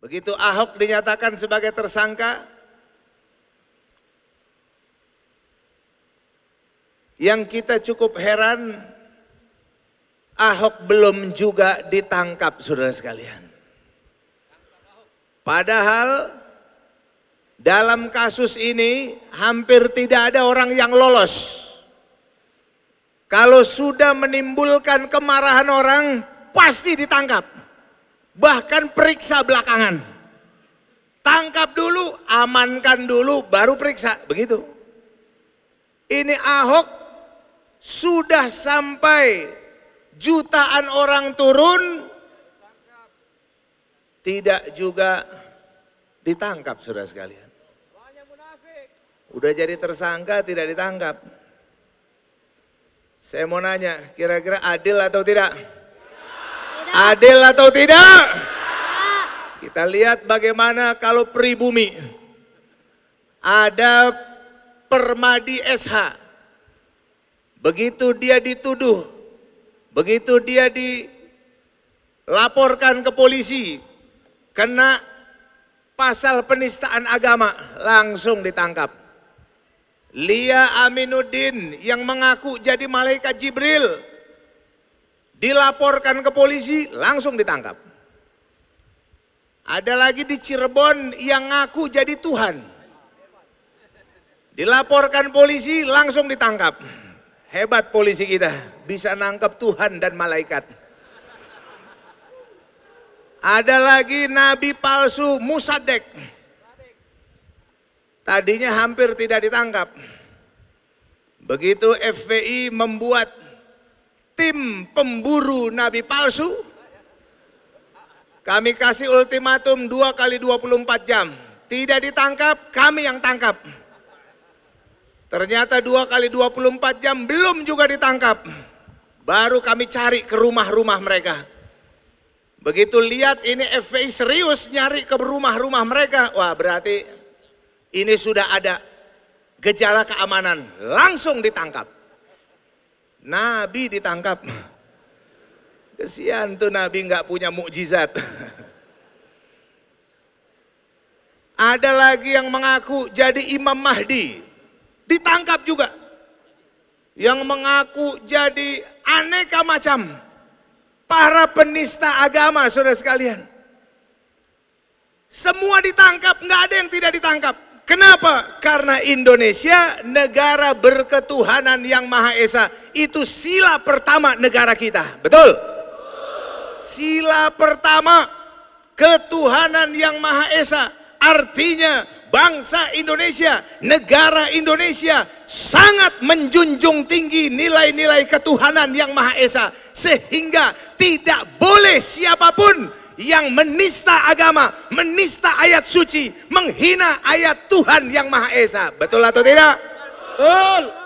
Begitu Ahok dinyatakan sebagai tersangka, yang kita cukup heran, Ahok belum juga ditangkap saudara sekalian. Padahal dalam kasus ini hampir tidak ada orang yang lolos. Kalau sudah menimbulkan kemarahan orang, pasti ditangkap bahkan periksa belakangan. Tangkap dulu, amankan dulu, baru periksa. Begitu. Ini Ahok sudah sampai jutaan orang turun, tidak juga ditangkap sudah sekalian. Udah jadi tersangka tidak ditangkap. Saya mau nanya, kira-kira adil atau tidak? Adil atau tidak? Kita lihat bagaimana kalau pribumi. Ada Permadi SH. Begitu dia dituduh, begitu dia dilaporkan ke polisi, kena pasal penistaan agama, langsung ditangkap. Lia Aminuddin yang mengaku jadi malaikat Jibril, Dilaporkan ke polisi, langsung ditangkap. Ada lagi di Cirebon yang ngaku jadi Tuhan. Dilaporkan polisi, langsung ditangkap. Hebat polisi kita, bisa nangkap Tuhan dan malaikat. Ada lagi nabi palsu Musadek. Tadinya hampir tidak ditangkap. Begitu FPI membuat tim pemburu nabi palsu kami kasih ultimatum 2 kali 24 jam tidak ditangkap kami yang tangkap ternyata 2 kali 24 jam belum juga ditangkap baru kami cari ke rumah-rumah mereka begitu lihat ini FPI serius nyari ke rumah-rumah mereka wah berarti ini sudah ada gejala keamanan langsung ditangkap Nabi ditangkap. Kesian tuh Nabi nggak punya mukjizat. Ada lagi yang mengaku jadi Imam Mahdi, ditangkap juga. Yang mengaku jadi aneka macam para penista agama, saudara sekalian. Semua ditangkap, nggak ada yang tidak ditangkap. Kenapa? Karena Indonesia negara berketuhanan yang Maha Esa. Itu sila pertama negara kita. Betul? Sila pertama ketuhanan yang Maha Esa. Artinya bangsa Indonesia, negara Indonesia sangat menjunjung tinggi nilai-nilai ketuhanan yang Maha Esa. Sehingga tidak boleh siapapun yang menista agama, menista ayat suci, menghina ayat Tuhan yang Maha Esa. Betul atau tidak? Betul.